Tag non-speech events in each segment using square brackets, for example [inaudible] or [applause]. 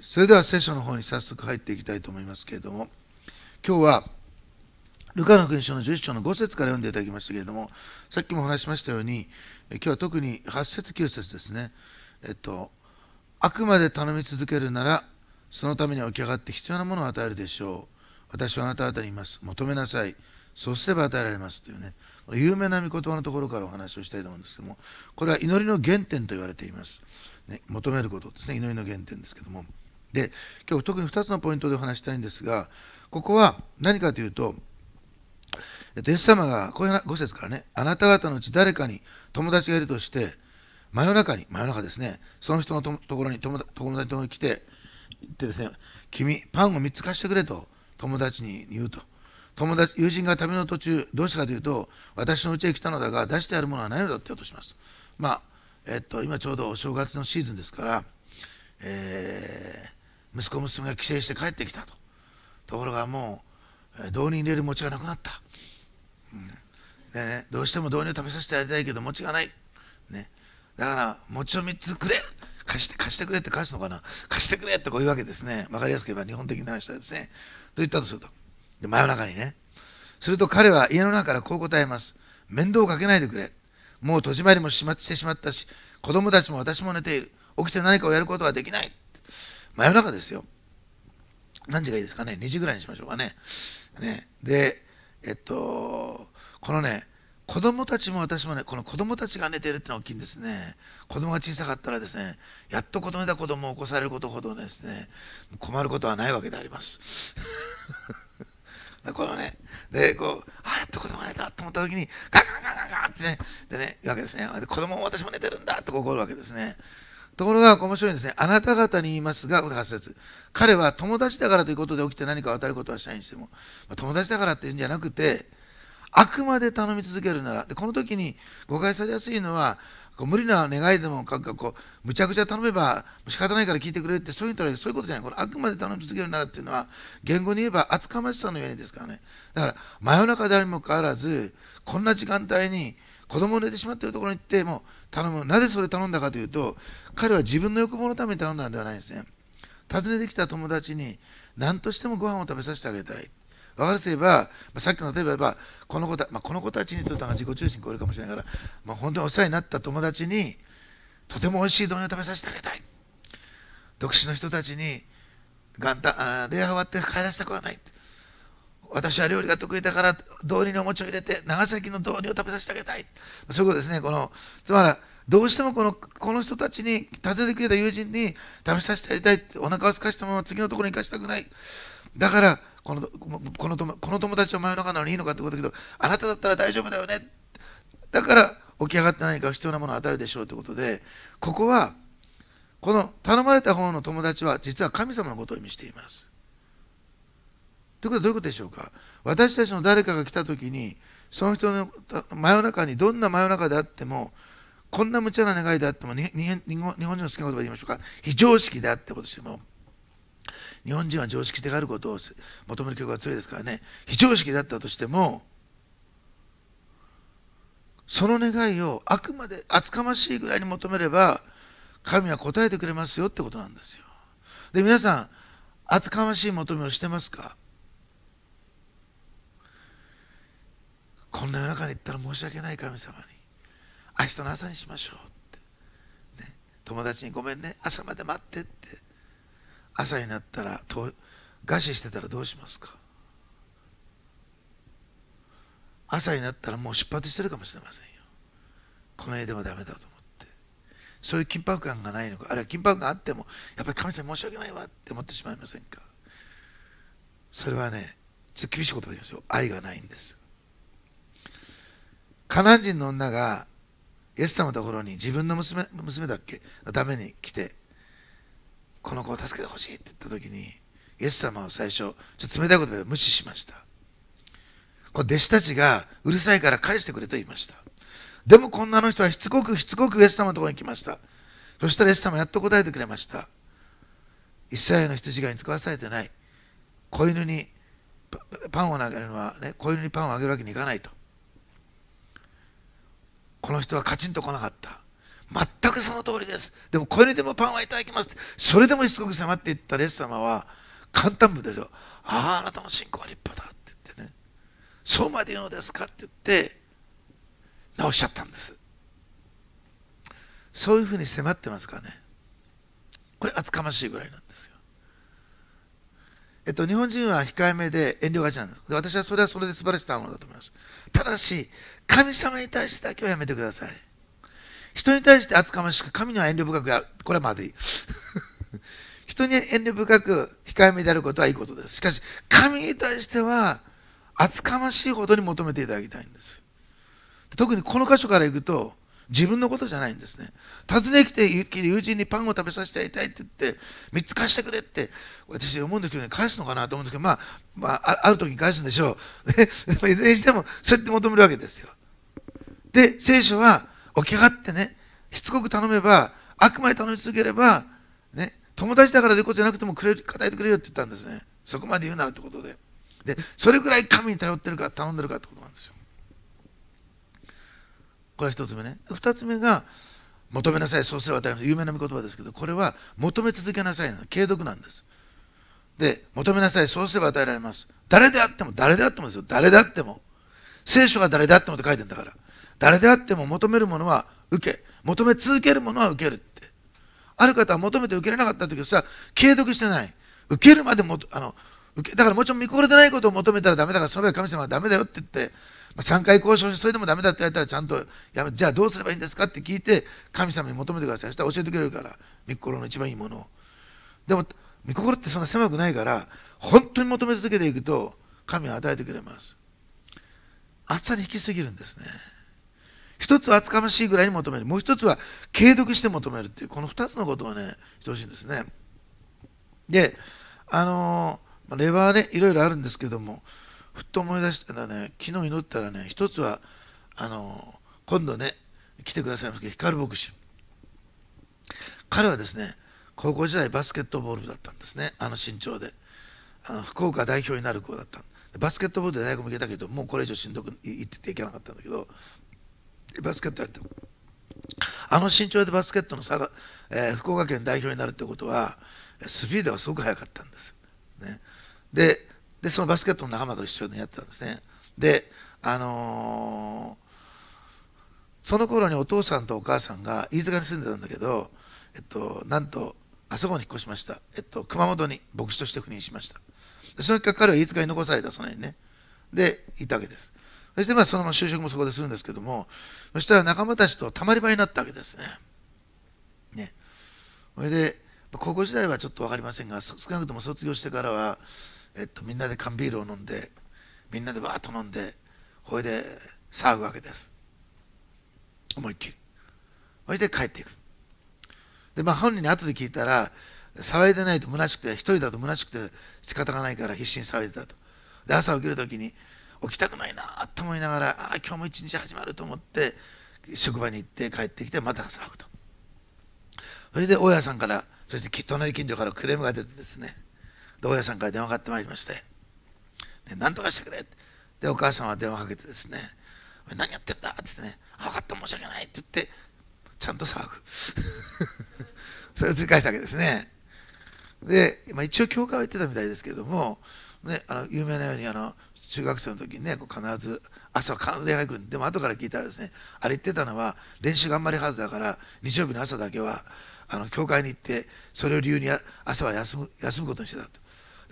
それでは聖書の方に早速入っていきたいと思いますけれども今日はルカの福音書の11章の5節から読んでいただきましたけれどもさっきもお話しましたように今日は特に8節9節ですねえっとあくまで頼み続けるならそのために起き上がって必要なものを与えるでしょう私はあなた方にいます求めなさいそうすれば与えられますというね有名な御言葉のところからお話をしたいと思うんですけどもこれは祈りの原点と言われています、ね、求めることですね祈りの原点ですけどもで今日特に2つのポイントでお話したいんですがここは何かというと弟子様がこういう5節からねあなた方のうち誰かに友達がいるとして真夜中に真夜中ですねその人のところに友達と来て行ってですね君パンを3つ貸してくれと友達に言うと友達友人が旅の途中どうしたかというと私のうちへ来たのだが出してあるものはないのだって言おうとしますまあえっと今ちょうどお正月のシーズンですからえー息子娘が帰省して帰ってきたとところがもう導入入れる餅がなくなった、ね、どうしても導入食べさせてやりたいけど餅がない、ね、だから餅を3つくれ貸して貸してくれって返すのかな貸してくれってこういうわけですね分かりやすく言えば日本的な話ですねと言ったとするとで真夜中にねすると彼は家の中からこう答えます面倒をかけないでくれもう戸締まりもしてしまったし子供たちも私も寝ている起きて何かをやることはできない真夜中ですよ。何時がいいですかね、2時ぐらいにしましょうかね。ねで、えっと、このね、子供たちも私もね、この子供たちが寝てるってのは大きいんですね。子供が小さかったらですね、やっと子供た子供を起こされることほどですね、困ることはないわけであります。[laughs] でこのね、で、こう、あやっと子供が寝たと思った時に、ガンガガガガってね、でね、いわけですね。で子供も私も寝てるんだとて怒るわけですね。ところが、面白いんですね。あなた方に言いますが、これ8節彼は友達だからということで起きて何か渡ることはしたいにしても、友達だからっていうんじゃなくて、あくまで頼み続けるなら、でこの時に誤解されやすいのは、こう無理な願いでも、かこう、むちゃくちゃ頼めば仕方ないから聞いてくれって、そういうとそういうことじゃない。これあくまで頼み続けるならっていうのは、言語に言えば厚かましさのようにですからね。だから、真夜中であるにもかかわらず、こんな時間帯に子供を寝てしまっているところに行って、もう、頼むなぜそれ頼んだかというと彼は自分の欲望のために頼んだんではないんですね訪ねてきた友達に何としてもご飯を食べさせてあげたい分かるせれば、まあ、さっきの例えばこの子た、まあ、この子たちにとっては自己中心超えるかもしれないから、まあ、本当にお世話になった友達にとても美味しい丼を食べさせてあげたい独身の人たちに元旦あ礼を割って帰らせたくはない私は料理が得意だから道理にお餅を入れて長崎の道理を食べさせてあげたいそういうことですねこのつまりどうしてもこのこの人たちに訪ねてくれた友人に食べさせてやりたいって、お腹を空かしたまま次のところに行かしたくないだからこのこのこの友達を真夜中なのにいいのかってことだけどあなただったら大丈夫だよねだから起き上がって何か必要なものを与えるでしょうということでここはこの頼まれた方の友達は実は神様のことを意味していますということはどういうことでしょうか私たちの誰かが来た時にその人の真夜中にどんな真夜中であってもこんな無茶な願いであっても日本人の好きな言葉で言いましょうか非常識であってことしても日本人は常識的あることを求める曲が強いですからね非常識だったとしてもその願いをあくまで厚かましいぐらいに求めれば神は答えてくれますよってことなんですよ。で皆さん厚かましい求めをしてますかこんな夜中に行ったら申し訳ない神様に明日の朝にしましょうって、ね、友達にごめんね朝まで待ってって朝になったらと餓死してたらどうしますか朝になったらもう出発してるかもしれませんよこの家ではダメだと思ってそういう緊迫感がないのかあるいは緊迫感あってもやっぱり神様申し訳ないわって思ってしまいませんかそれはねちょっと厳しいことが言いますよ愛がないんですカナン人の女がイエス様のところに自分の娘娘だっけのために来て、この子を助けてほしいって言った時に、イエス様は最初、ちょっと冷たい言葉で無視しました。これ弟子たちがうるさいから返してくれと言いました。でもこんなの人はしつこくしつこくイエス様のところに来ました。そしたらイエス様やっと答えてくれました。一切の羊がに使わされてない。子犬にパンを投げるのは、ね、子犬にパンをあげるわけにいかないと。この人はカチンと来なかった全くその通りですでもこれにでもパンはいただきますそれでもしつこく迫っていったレス様は簡単部でしょあああなたの信仰は立派だって言ってねそうまで言うのですかって言って直しちゃったんですそういうふうに迫ってますからねこれ厚かましいぐらいなんですよえっと、日本人は控えめで遠慮がちなんです。私はそれはそれで素晴らしいものだと思います。ただし、神様に対してだけはやめてください。人に対して厚かましく、神には遠慮深くやる。これはまずい。[laughs] 人に遠慮深く控えめであることはいいことです。しかし、神に対しては厚かましいほどに求めていただきたいんです。特にこの箇所からいくと、自分のことじゃないんですね。訪ねてきて友人にパンを食べさせてやりたいって言って、3つ貸してくれって、私思うんだけど、ね、返すのかなと思うんですけど、まあ、まあ、ある時に返すんでしょう。[laughs] いずれにしても、そうやって求めるわけですよ。で、聖書は、起き上がってね、しつこく頼めば、あくまで頼み続ければ、ね、友達だからでいうことじゃなくてもくれ答えてくれるって言ったんですね。そこまで言うならってことで。で、それぐらい神に頼ってるか、頼んでるかってこと。これは一つ目ね2つ目が求めなさいそうすれば当たります有名な言葉ですけどこれは求め続けなさいの継続なんですで求めなさいそうすれば与えられます誰であっても誰であってもですよ誰であっても聖書が誰であってもって書いてんだから誰であっても求めるものは受け求め続けるものは受けるってある方は求めて受けれなかった時はさ継続してない受けるまでもあの受けだからもちろん見心でないことを求めたらダメだからその場合神様はダメだよって言って3回交渉してそれでもダメだって言われたらちゃんとやめじゃあどうすればいいんですかって聞いて神様に求めてくださいそしたら教えてくれるから御心の一番いいものをでも御心ってそんな狭くないから本当に求め続けていくと神は与えてくれますっさり引きすぎるんですね一つは厚かましいぐらいに求めるもう一つは継続して求めるっていうこの2つのことをねしてほしいんですねであのレバーねいろいろあるんですけどもふっと思い出したらね昨日祈ったらね一つはあの今度ね来てくださいますけど光牧師彼はですね高校時代バスケットボールだったんですねあの身長であの福岡代表になる子だったバスケットボールで大学も行けたけどもうこれ以上しんどく行ってていけなかったんだけどバスケットやってあの身長でバスケットの差が、えー、福岡県代表になるってことはスピードがすごく速かったんです、ね、ででそのバスケットの仲間と一緒にやってたんですねであのー、その頃にお父さんとお母さんが飯塚に住んでたんだけど、えっと、なんとあそこに引っ越しました、えっと、熊本に牧師として赴任しましたでその結果彼は飯塚に残されたその辺ねでいたわけですそしてまあそのまま就職もそこでするんですけどもそしたら仲間たちとたまり場になったわけですねねそれで高校時代はちょっと分かりませんが少なくとも卒業してからはえっと、みんなで缶ビールを飲んでみんなでわーっと飲んでほいで騒ぐわけです思いっきりそしで帰っていくでまあ本人に後で聞いたら騒いでないと虚しくて一人だと虚しくて仕方がないから必死に騒いでたとで朝起きる時に起きたくないなと思いながらああ今日も一日始まると思って職場に行って帰ってきてまた騒ぐとそれで大家さんからそして隣近所からクレームが出てですね大家さんから電話かかってまいりまして「なんとかしてくれ」でお母さんは電話かけてですね「何やってんだ」って言ってね「分かった申し訳ない」って言ってちゃんと騒ぐ [laughs] それを繰り返したわけですねで、まあ、一応教会は行ってたみたいですけれども、ね、あの有名なようにあの中学生の時にね必ず朝必ず礼拝来るんででも後から聞いたらですねあれ言ってたのは練習頑張りはずだから日曜日の朝だけはあの教会に行ってそれを理由に朝は休む休むことにしてたと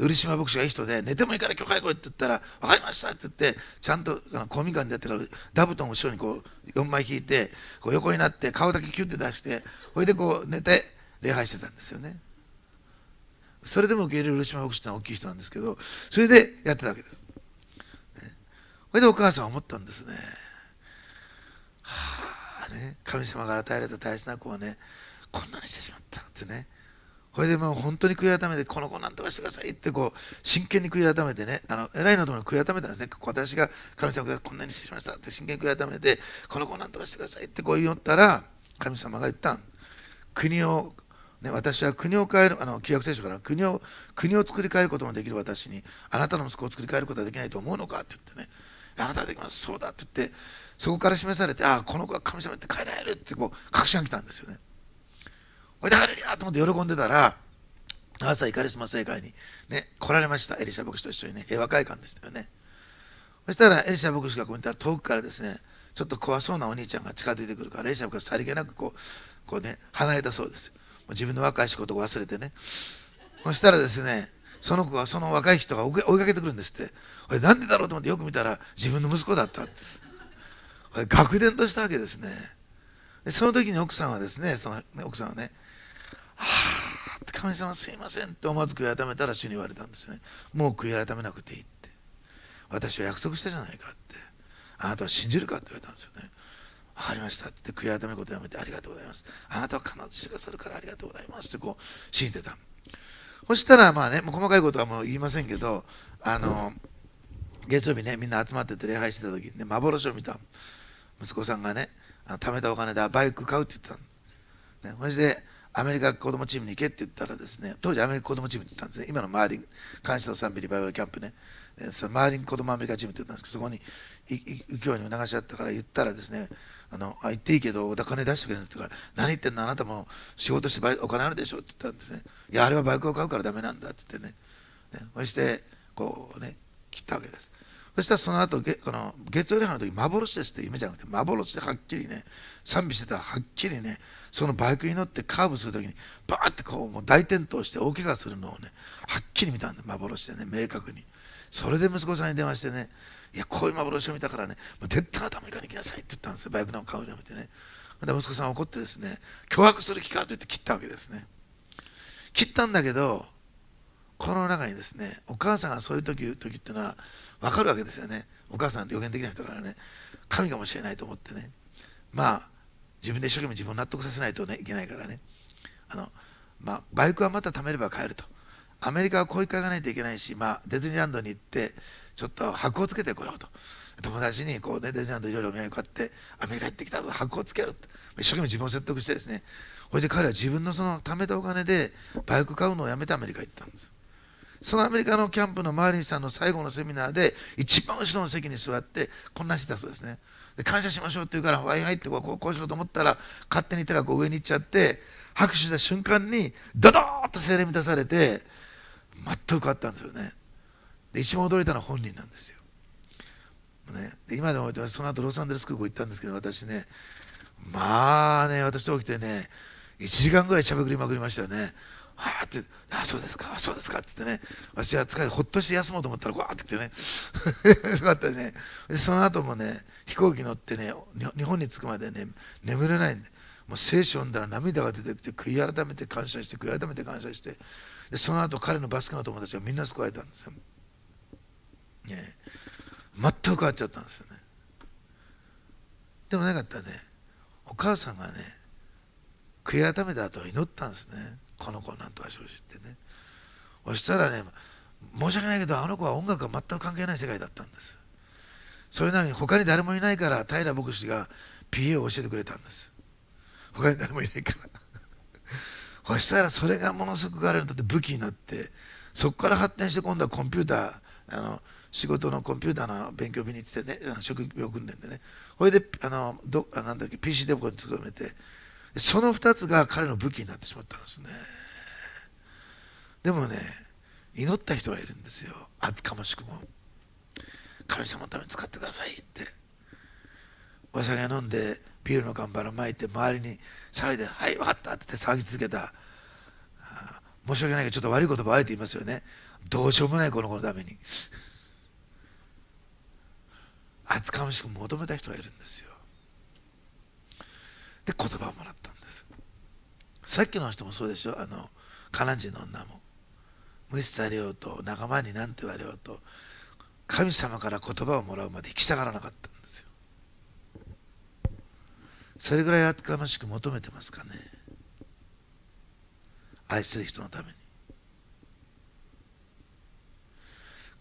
漆島牧師がいい人で寝てもいいから教会行来いって言ったら分かりましたって言ってちゃんとあの公民館でやってるダブトンを後ろにこう4枚引いてこう横になって顔だけキュッて出してほいでこう寝て礼拝してたんですよねそれでも受け入れる漆島牧師ってのは大きい人なんですけどそれでやってたわけです、ね、ほいでお母さんは思ったんですねはあね神様から与えられた大切な子はねこんなにしてしまったってねこれでもう本当に悔い改めて、この子なんとかしてくださいってこう真剣に悔い改めてね、あの偉いのとのう悔い改めたんですね。私が神様がこんなにしてしましたって真剣に悔い改めて、この子なんとかしてくださいってこう言ったら、神様が言った国を、ね、私は国を変える、あの旧約聖書から国を国を作り変えることもできる私に、あなたの息子を作り変えることはできないと思うのかって言ってね、あなたはできます、そうだって言って、そこから示されて、ああ、この子は神様って変えられるってこう確信が来たんですよね。これで入れヤーと思って喜んでたら、朝イカリスマ聖会にね、来られました、エリシャ牧師と一緒にね、平和会館でしたよね。そしたらエリシャ牧師がこう見たら遠くからですね、ちょっと怖そうなお兄ちゃんが近づいてくるから、エリシャ牧師さりげなくこう、こうね、離れたそうです。自分の若い仕事を忘れてね。そしたらですね、その子がその若い人が追いかけてくるんですって。これなんでだろうと思ってよく見たら自分の息子だった。これ愕然としたわけですね。その時に奥さんはですね、その奥さんはね、あ神様すいませんって思わず悔い改めたら主に言われたんですよねもう悔い改めなくていいって私は約束したじゃないかってあなたは信じるかって言われたんですよね分かりましたって言って悔い改めることやめてありがとうございますあなたは必ずしてくださるからありがとうございますってこう信じてたそしたらまあねもう細かいことはもう言いませんけどあの月曜日ねみんな集まってて礼拝してた時にね幻を見た息子さんがねあの貯めたお金でバイク買うって言ってたんです、ね、そしてアメリカ子供チームに行けって言ったらですね、当時アメリカ子供チームって言ったんですね、今のマーリン、感謝と賛美リバイバルキャンプね、そのマーリン子供アメリカチームって言ったんですけど、そこに行くように促し合ったから言ったらですね、あのあ行っていいけど、お金出してくれるって言うから、何言ってんの、あなたも仕事してお金あるでしょって言ったんですね、いや、あれはバイクを買うからだめなんだって言ってね、ねそして、こうね、切ったわけです。そしたらその後げこの月曜日の時幻ですって夢じゃなくて幻ではっきりね賛美してたらはっきりねそのバイクに乗ってカーブするときにバーってこうもう大転倒して大怪我するのをねはっきり見たんで幻でね明確にそれで息子さんに電話してねいやこういう幻を見たからねもう絶対アメリカに行きなさいって言ったんですよバイクの顔をやめてねで息子さん怒ってですね脅迫する気かと言って切ったわけですね切ったんだけどこの中にですねお母さんがそういう時時っていうのは分かるわけですよねお母さん予言できない人からね神かもしれないと思ってねまあ自分で一生懸命自分を納得させないと、ね、いけないからねあの、まあ、バイクはまた貯めれば買えるとアメリカはこういう会がないといけないし、まあ、ディズニーランドに行ってちょっと箱をつけてこようと友達にこう、ね、ディズニーランドいろいろお土産買ってアメリカ行ってきたぞ箱をつけると、一生懸命自分を説得してですねほいで彼は自分のその貯めたお金でバイク買うのをやめてアメリカ行ったんですそのアメリカのキャンプのマーリンさんの最後のセミナーで一番後ろの席に座ってこんなしてたそうですねで感謝しましょうって言うからワイワイってこうこうこうしようと思ったら勝手に手がこう上に行っちゃって拍手した瞬間にドドーッと精霊満たされて全く変わったんですよねで一番驚いたのは本人なんですよ、ね、で今でもその後ロサンゼルス空港行ったんですけど私ねまあね私と起きてね1時間ぐらいしゃべくりまくりましたよねああってあそうですかそうですかって言ってね私は疲れてほっとして休もうと思ったらわってきてね [laughs] よかったですねでその後もね飛行機乗ってね日本に着くまでね眠れないんでもう聖書を読んだら涙が出てきて悔い改めて感謝して悔い改めて感謝してでその後彼のバスケの友達がみんな救われたんですよ、ね、全く変わっちゃったんですよねでもなかったねお母さんがね悔い改めた後祈ったんですねこの子なんとかしてほしいってねそしたらね申し訳ないけどあの子は音楽が全く関係ない世界だったんですそれなのに他に誰もいないから平牧師が PA を教えてくれたんです他に誰もいないからそしたらそれがものすごく彼にとって武器になってそこから発展して今度はコンピューターあの仕事のコンピューターの勉強見に行ってね職業訓練でねそれであのどあなんだっけ PC デポに勤めてその2つが彼の武器になってしまったんですねでもね祈った人がいるんですよ厚かましくも神様のために使ってくださいってお酒飲んでビールの頑張ラ巻いて周りに騒いで「はい分かった」って騒ぎ続けた申し訳ないけどちょっと悪い言葉あえて言いますよねどうしようもないこの子のために厚かましく求めた人がいるんですよで言葉をもらったんですさっきの人もそうでしょあのカナン人の女も無視されようと仲間に何て言われようと神様から言葉をもらうまで行き下がらなかったんですよそれぐらい厚かましく求めてますかね愛する人のために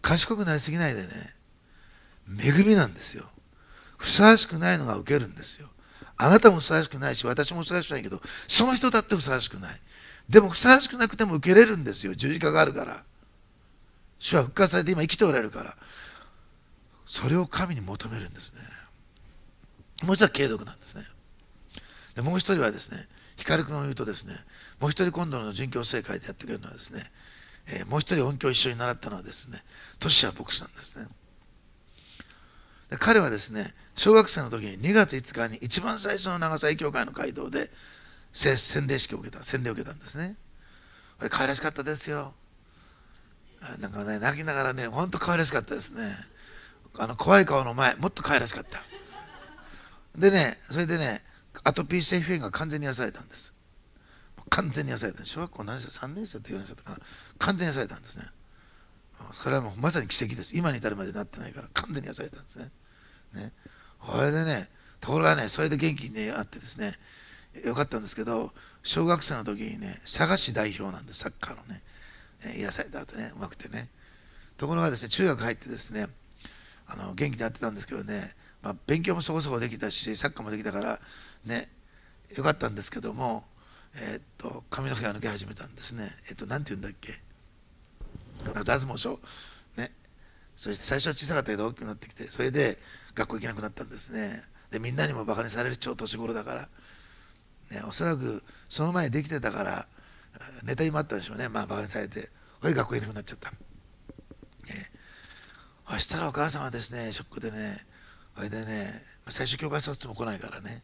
賢くなりすぎないでね恵みなんですよふさわしくないのが受けるんですよあなたもふさわしくないし、私もふさわしくないけど、その人だってふさわしくない。でもふさわしくなくても受けれるんですよ。十字架があるから。主は復活されて今生きておられるから。それを神に求めるんですね。もう一人は継続なんですね。でもう一人はですね、光くんを言うとですね、もう一人今度の殉教聖会でやってくれるのはですね、えー、もう一人音響一緒に習ったのはですね、トシア牧師なんですね。彼はですね小学生の時に2月5日に一番最初の長崎教会の街道で宣伝式を受けた宣伝を受けたんですねこれ可愛らしかったですよなんかね泣きながらねほんと可愛らしかったですねあの怖い顔の前もっと可愛らしかったでねそれでねアトピー性皮膚炎が完全に癒されたんです完全に癒された小学校何年生3年生って4年生だったかな完全に癒されたんですねそれはもうまさに奇跡です今に至るまでなってないから完全に癒されたんですねね、これでねところがねそれで元気に、ね、あってですねよかったんですけど小学生の時にね佐賀市代表なんでサッカーのね癒された後ねうまくてねところがですね中学入ってですねあの元気でやってたんですけどね、まあ、勉強もそこそこできたしサッカーもできたからねよかったんですけどもえー、っと髪の毛が抜け始めたんですねえっと何て言うんだっけ脱毛症ねそして最初は小さかったけど大きくなってきてそれで学校行けなくなったんですねでみんなにもバカにされる超年頃だから、ね、おそらくその前できてたからネタにもあったんでしょうねまあバカにされてほい学校行けなくなっちゃった、ね、そしたらお母さんはですねショックでねそれでね最初教科ても来ないからね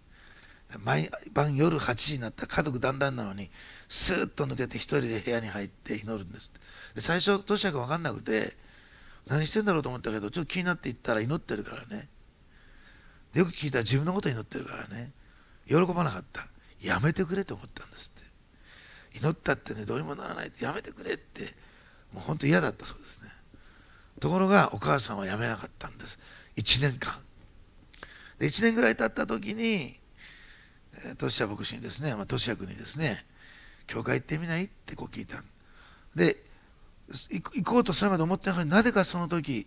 毎晩夜8時になった家族団らんなのにスーッと抜けて1人で部屋に入って祈るんですで最初どうしたか分かんなくて何してんだろうと思ったけどちょっと気になって行ったら祈ってるからねよく聞いたら自分のこと祈ってるからね喜ばなかったやめてくれと思ったんですって祈ったってねどうにもならないってやめてくれってもう本当嫌だったそうですねところがお母さんはやめなかったんです1年間で1年ぐらい経った時にトシヤ牧師にですね、まあ、トシヤ君にですね教会行ってみないってこう聞いたで行こうとそれまで思ってなかったなぜかその時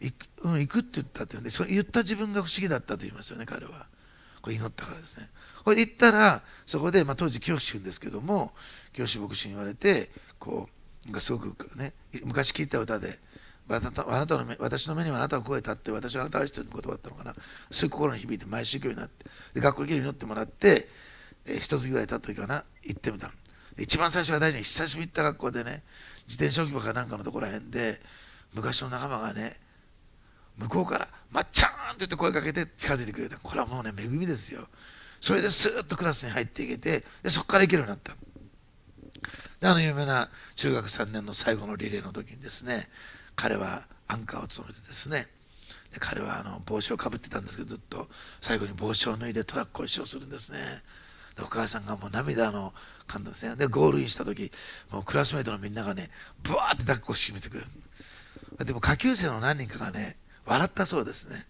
行く,、うん、行くって言ったって言うんでそ言った自分が不思議だったと言いますよね彼はこれ祈ったからですねこれ行ったらそこで、まあ、当時教師ですけども教師牧師に言われてこうがすごくね昔聞いた歌であなたの目私の目にはあなたが声た」って私はあなたを愛してる言葉だったのかなそういう心に響いて毎週教になってで学校行けるようになってもらってえー、一月ぐらい経った時かな行ってみた一番最初が大事に久しぶりに行った学校でね自転車置き場かなんかのところらへんで昔の仲間がね向こうから「まっちゃん!」って言って声かけて近づいてくれたこれはもうね恵みですよそれですーっとクラスに入っていけてでそこから行けるようになったであの有名な中学3年の最後のリレーの時にですね彼はアンカーを務めてですねで彼はあの帽子をかぶってたんですけどずっと最後に帽子を脱いでトラックを一生するんですねでお母さんがもう涙の感動ですねでゴールインした時もうクラスメートのみんながねブワーって抱っこを締めてくるでも下級生の何人かがね笑ったそうですね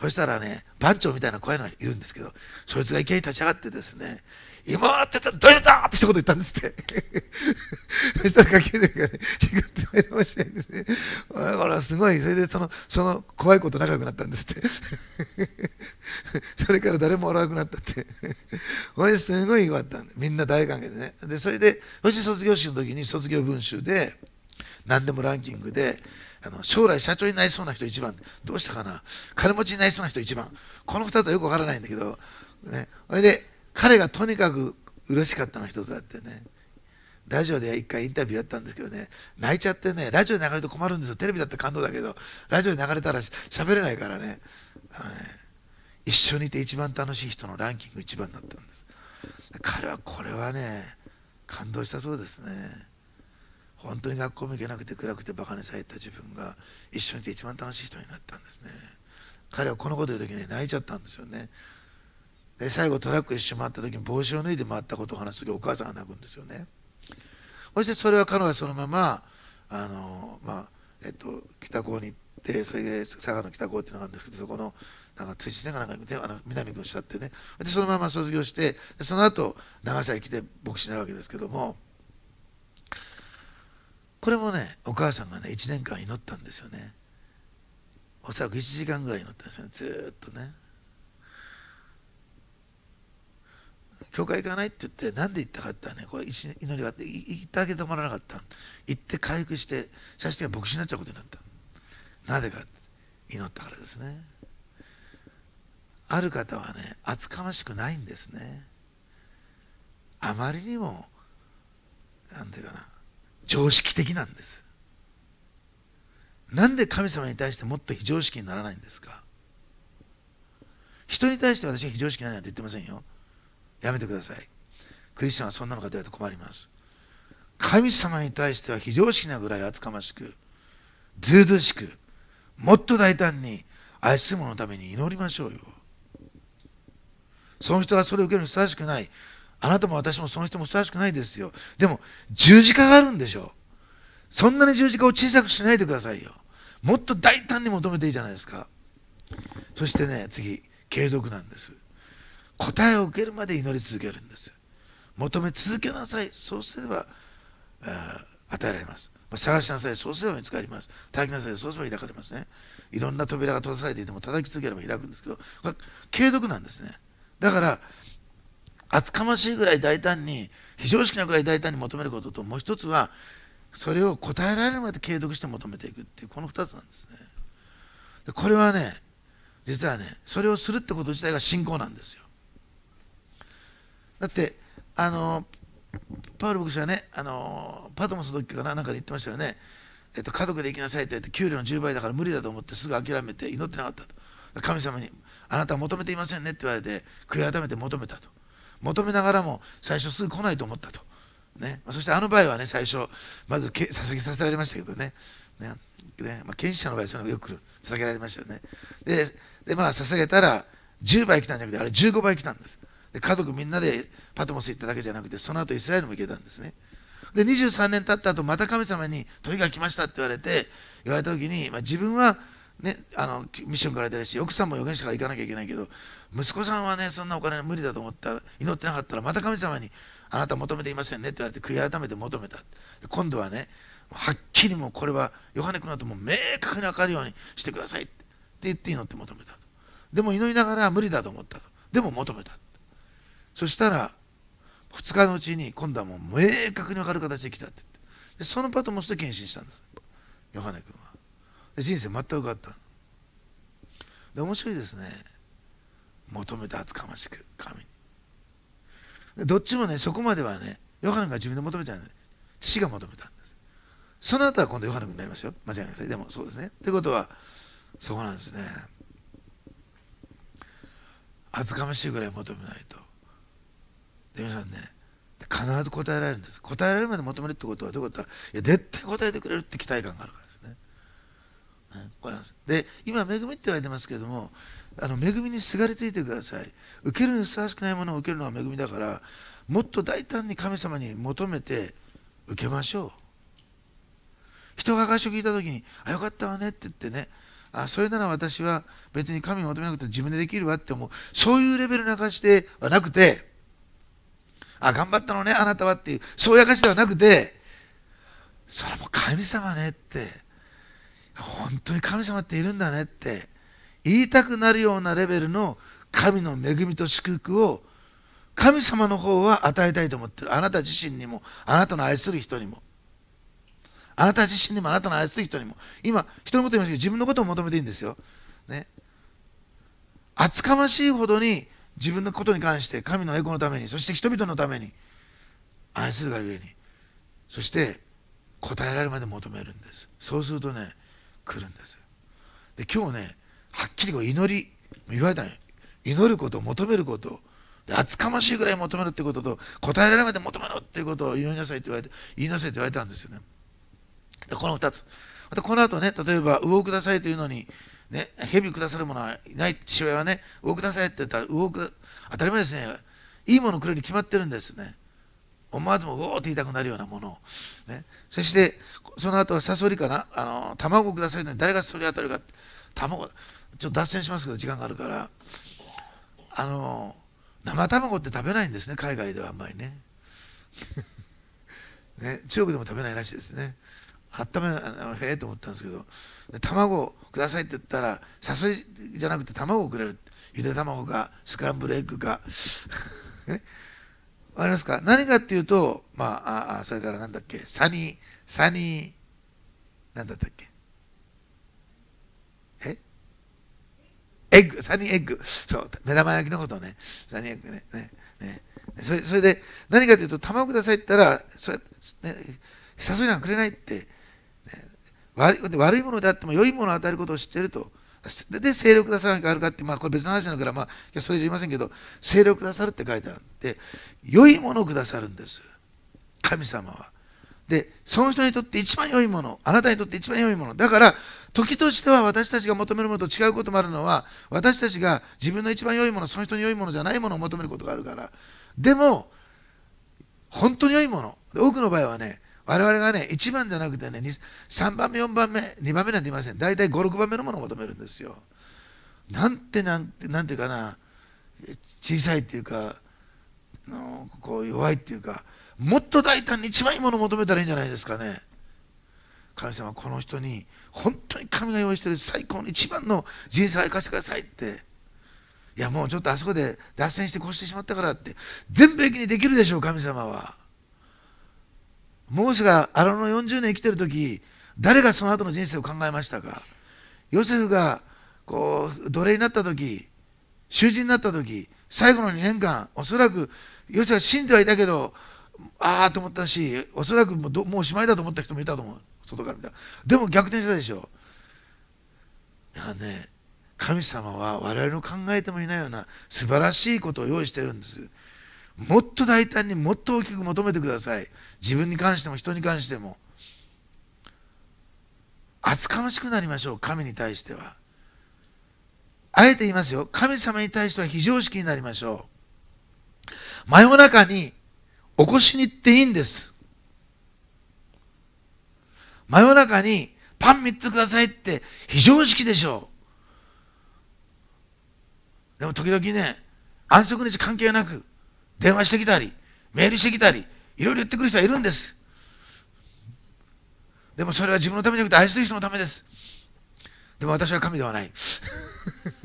そしたらね番長みたいな怖いのがいるんですけどそいつがいきなり立ち上がってですね今笑ってたどうやったって一言言ったんですって [laughs] そしたら学級生がね違ってしないんですねだからすごいそれでそのその怖いこと仲良くなったんですって [laughs] それから誰も笑わなくなったってこれすごい良かったんでみんな大歓迎でねでそれでそして卒業式の時に卒業文集で何でもランキングであの将来社長になりそうな人1番どうしたかな金持ちになりそうな人1番この2つはよくわからないんだけどねそれで彼がとにかく嬉しかったの一1つだってねラジオで1回インタビューやったんですけどね泣いちゃってねラジオで流れると困るんですよテレビだって感動だけどラジオで流れたら喋れないからねね一緒にいて一番楽しい人のランキング1番だったんです彼はこれはね感動したそうですね。本当に学校も行けなくて暗くてバカにされた自分が一緒にいて一番楽しい人になったんですね彼はこのこと言う時に泣いちゃったんですよねで最後トラック一周回った時に帽子を脱いで回ったことを話す時お母さんが泣くんですよねそしてそれは彼はそのままあのまあえっと北高に行ってそれで佐賀の北高っていうのがあるんですけどそこのなんか辻瀬がなんか南君おっしゃってねでそのまま卒業してその後長崎来て牧師になるわけですけども。これもねお母さんがね1年間祈ったんですよねおそらく1時間ぐらい祈ったんですよねずっとね教会行かないって言って何で行ったかってねこれ祈りがあって行っただけ止まらなかった行って回復して写真がは牧師になっちゃうことになったなぜか祈ったからですねある方はね厚かましくないんですねあまりにも何て言うかな常識的なんですなんで神様に対してもっと非常識にならないんですか人に対して私は非常識ななんて言ってませんよやめてくださいクリスチャンはそんなのかと言われて困ります神様に対しては非常識なぐらい厚かましくずうずしくもっと大胆に愛する者のために祈りましょうよその人がそれを受けるにふさわしくないあなたも私もその人もふさわしくないですよ。でも、十字架があるんでしょう。そんなに十字架を小さくしないでくださいよ。もっと大胆に求めていいじゃないですか。そしてね、次、継続なんです。答えを受けるまで祈り続けるんです。求め続けなさい。そうすれば、与えられます。探しなさい。そうすれば見つかります。叩きなさい。そうすれば開かれますね。いろんな扉が閉ざされていても叩き続ければ開くんですけど、継続なんですね。だから、厚かましいぐらい大胆に非常識なぐらい大胆に求めることともう一つはそれを答えられるまで継続して求めていくっていうこの2つなんですねでこれはね実はねそれをするってこと自体が信仰なんですよだってあのパウル牧師はねあのパトモスの時かななんかで言ってましたよね、えっと、家族で行きなさいって言って給料の10倍だから無理だと思ってすぐ諦めて祈ってなかったと神様にあなたは求めていませんねって言われて悔い改めて求めたと求めながらも最初すぐ来ないと思ったと、ね、そしてあの場合はね最初まずけ捧げさせられましたけどねねね、まあ、権者の場合そういうのがよく捧げられましたよねででまあ捧げたら10倍来たんじゃなくてあれ15倍来たんですで家族みんなでパトモス行っただけじゃなくてその後イスラエルも行けたんですねで23年経った後また神様に「問いが来ました」って言われて言われた時に、まあ、自分はね、あのミッションから出るし奥さんも預言者から行かなきゃいけないけど息子さんはねそんなお金無理だと思った祈ってなかったらまた神様に「あなた求めていませんね」って言われて悔い改めて求めた今度はねはっきりもうこれはヨハネ君のとも明確に分かるようにしてくださいって言って祈って求めたでも祈りながら無理だと思ったとでも求めたそしたら2日のうちに今度はもう明確に分かる形で来たってってそのパトモスで献身したんですヨハネ君は。人生全く変かったで面白いですね求めて厚かましく神にどっちもねそこまではねヨハネが自分で求めちゃうす父が求めたんですその後は今度ヨハネ君になりますよ間違いなくでもそうですねってことはそこなんですね厚かましいぐらい求めないとで皆さんね必ず答えられるんです答えられるまで求めるってことはどういうことだいや絶対答えてくれるって期待感があるからこれなんですで今恵みって言われてますけどもあの恵みにすがりついてください受けるにふさわしくないものを受けるのは恵みだからもっと大胆に神様に求めて受けましょう人が証社を聞いた時に「あよかったわね」って言ってねあそれなら私は別に神を求めなくて自分でできるわって思うそういうレベルな感じではなくてあ頑張ったのねあなたはっていうそういう証ではなくてそれも神様ねって本当に神様っているんだねって言いたくなるようなレベルの神の恵みと祝福を神様の方は与えたいと思ってるあなた自身にもあなたの愛する人にもあなた自身にもあなたの愛する人にも今人のこと言いますけど自分のことを求めていいんですよ、ね、厚かましいほどに自分のことに関して神の栄光のためにそして人々のために愛するがゆえにそして答えられるまで求めるんですそうするとね来るんですで今日ねはっきりこう祈り言われたね祈ること求めること厚かましいぐらい求めるってことと答えられないで求めろっていうことを言いなさいって言われて言いなさいって言われたんですよねでこの2つまたこの後ね例えば「魚をください」というのにね蛇くださるものはいない父親はね魚くださいって言ったら魚く当たり前ですねいいものくれるに決まってるんですね思わずもうおーって言いたくなるようなものね、そしてその後はサソリかなあの卵くださいのに誰がそれ当たるか卵ちょっと脱線しますけど時間があるからあの生卵って食べないんですね海外ではあんまりね [laughs] ね中国でも食べないらしいですねあっためへえと思ったんですけど卵くださいって言ったらサソリじゃなくて卵をくれるゆで卵かスクランブルエッグか [laughs] ねわかりますか何かっていうと、まあ、あそれからなんだっけ、サニー、サニー、なんだったっけ。えエッグ、サニーエッグ。そう、目玉焼きのことをね、サニーエッグね。ねねそれそれで、何かというと、玉くださいって言ったら、それ、ね、久しぶりなんくれないって、ね悪い、悪いものであっても良いものを与えることを知ってると。で、精霊くださる何かあるかって、まあ、これ別の話だから、まあ、いやそれじゃ言いませんけど、精霊くださるって書いてあるてで、良いものをくださるんです、神様は。で、その人にとって一番良いもの、あなたにとって一番良いもの。だから、時としては私たちが求めるものと違うこともあるのは、私たちが自分の一番良いもの、その人に良いものじゃないものを求めることがあるから。でも、本当に良いもの。多くの場合はね、我々がね、1番じゃなくてね、3番目、4番目、2番目なんて言いません。大体5、6番目のものを求めるんですよ。なんて、なんて、なんていうかな、小さいっていうか、のこう弱いっていうか、もっと大胆に一番いいものを求めたらいいんじゃないですかね。神様この人に本当に神が用意してる最高の一番の人生を生かしてくださいっていやもうちょっとあそこで脱線して越してしまったからって全部駅にできるでしょう神様はモーセが荒野40年生きてる時誰がその後の人生を考えましたかヨセフがこう奴隷になった時囚人になった時最後の2年間おそらくヨセフは死んではいたけどああと思ったしおそらくもうもうおしまいだと思った人もいたと思う外から見たらでも逆転したでしょいやね神様は我々の考えてもいないような素晴らしいことを用意してるんですもっと大胆にもっと大きく求めてください自分に関しても人に関しても厚かましくなりましょう神に対してはあえて言いますよ神様に対しては非常識になりましょう真夜中に起こしに行っていいんです真夜中にパン3つくださいって非常識でしょうでも時々ね安息日関係なく電話してきたり、メールしてきたり、いろいろ言ってくる人はいるんです。でもそれは自分のためじゃなくて愛する人のためです。でも私は神ではない。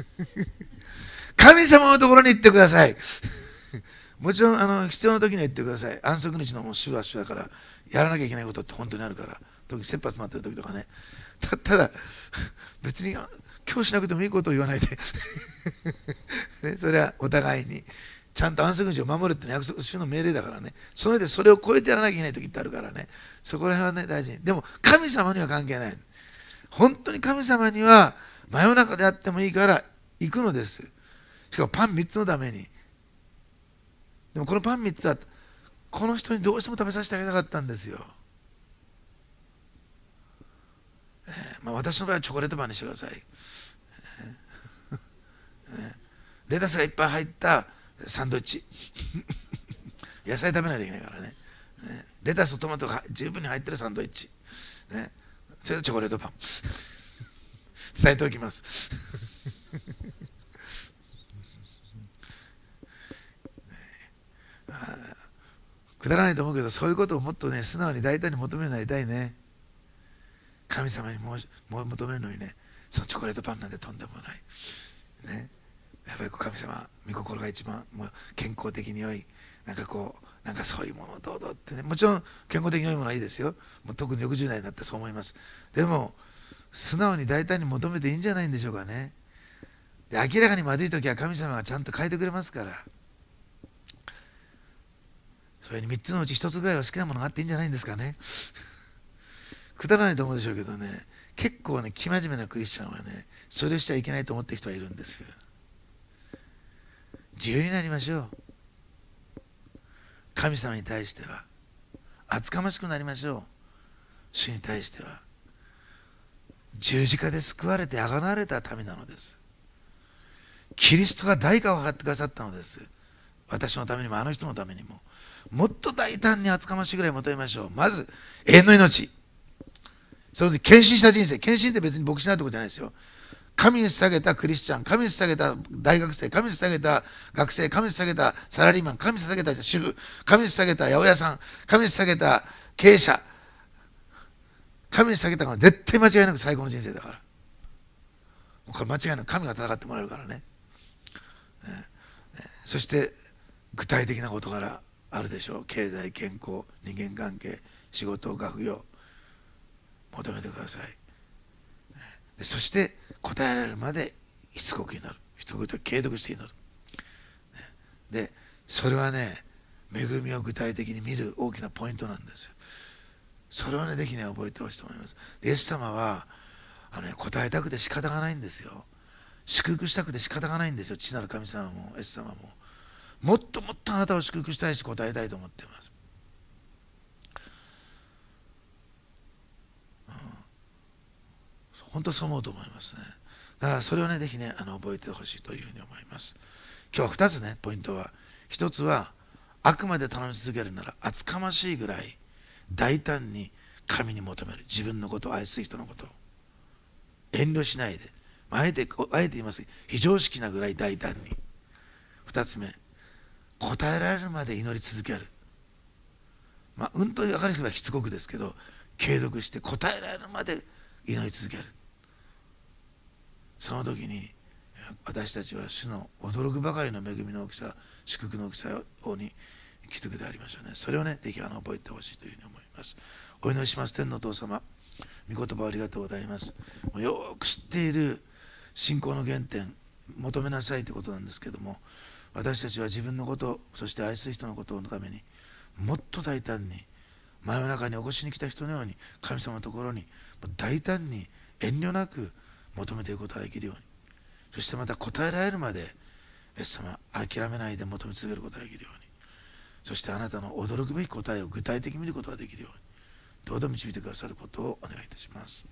[laughs] 神様のところに行ってください。もちろんあの必要な時には言ってください。安息日のもう主は主だから、やらなきゃいけないことって本当にあるから、特に切羽詰まってる時とかね。たただ、別に今日しなくてもいいことを言わないで [laughs] ね、それはお互いにちゃんと安息日を守るって、約束主の命令だからねその上でそれを超えてやらなきゃいけない時ってあるからねそこら辺はね大事にでも神様には関係ない本当に神様には真夜中であってもいいから行くのですしかもパン3つのためにでもこのパン3つはこの人にどうしても食べさせてあげたかったんですよ、えー、まあ、私の場合はチョコレートパンにしてください、えーね、レタスがいっぱい入ったサンドイッチ [laughs] 野菜食べないといけないからねねレタスとトマトが十分に入ってるサンドイッチ、ね、それとチョコレートパン [laughs] 伝えておきます [laughs] くだらないと思うけどそういうことをもっとね素直に大胆に求めるになりたいね神様にもう求めるのにねそのチョコレートパンなんてとんでもないねやっぱり神様御心が一番もう健康的に良いなんかこうなんかそういうものをどうぞってねもちろん健康的に良いものはいいですよもう特に60代になってそう思いますでも素直に大胆に求めていいんじゃないんでしょうかねで明らかにまずい時は神様がちゃんと変えてくれますからそれに3つのうち1つぐらいは好きなものがあっていいんじゃないんですかね [laughs] くだらないと思うでしょうけどね結構ね生真面目なクリスチャンはねそれをしちゃいけないと思ってる人はいるんですよ自由になりましょう神様に対しては厚かましくなりましょう主に対しては十字架で救われてあがわれた民なのですキリストが代価を払ってくださったのです私のためにもあの人のためにももっと大胆に厚かましいぐらい求めましょうまず永遠の命その時献身した人生献身って別に牧師になるとこじゃないですよ神に捧げたクリスチャン、神に捧げた大学生、神に捧げた学生、神に捧げたサラリーマン、神に捧げた主婦、神に捧げた八百屋さん、神に捧げた経営者、神に捧げたのは絶対間違いなく最高の人生だから。これ間違いなく神が戦ってもらえるからね。ねねそして具体的なことからあるでしょう。経済、健康、人間関係、仕事、学業、求めてください。そして答えられるまでしつこく祈るしつこくと継続して祈る、ね、でそれはね恵みを具体的に見る大きなポイントなんですよそれはねぜひね覚えてほしいと思いますイエス様はあの、ね、答えたくて仕方がないんですよ祝福したくて仕方がないんですよ父なる神様もイエス様ももっともっとあなたを祝福したいし答えたいと思っています本当そう思うと思いますねだからそれをね是非ねあの覚えてほしいというふうに思います今日は2つねポイントは1つはあくまで頼み続けるなら厚かましいぐらい大胆に神に求める自分のことを愛する人のことを遠慮しないで、まあ、あえてあえて言います非常識なぐらい大胆に2つ目答えられるまで祈り続けるまあうんと分かればしつこくですけど継続して答えられるまで祈り続けるその時に私たちは主の驚くばかりの恵みの大きさ祝福の大きさをに気づくでありましょうねそれをねぜひあの覚えてほしいというふうに思いますお祈りします天のお父様御言葉ありがとうございますもうよく知っている信仰の原点求めなさいってことなんですけども私たちは自分のことそして愛する人のことのためにもっと大胆に真夜中に起こしに来た人のように神様のところに大胆に遠慮なく求めていくことができるようにそしてまた答えられるまでイエス様諦めないで求め続けることができるようにそしてあなたの驚くべき答えを具体的に見ることができるようにどうぞ導いてくださることをお願いいたします。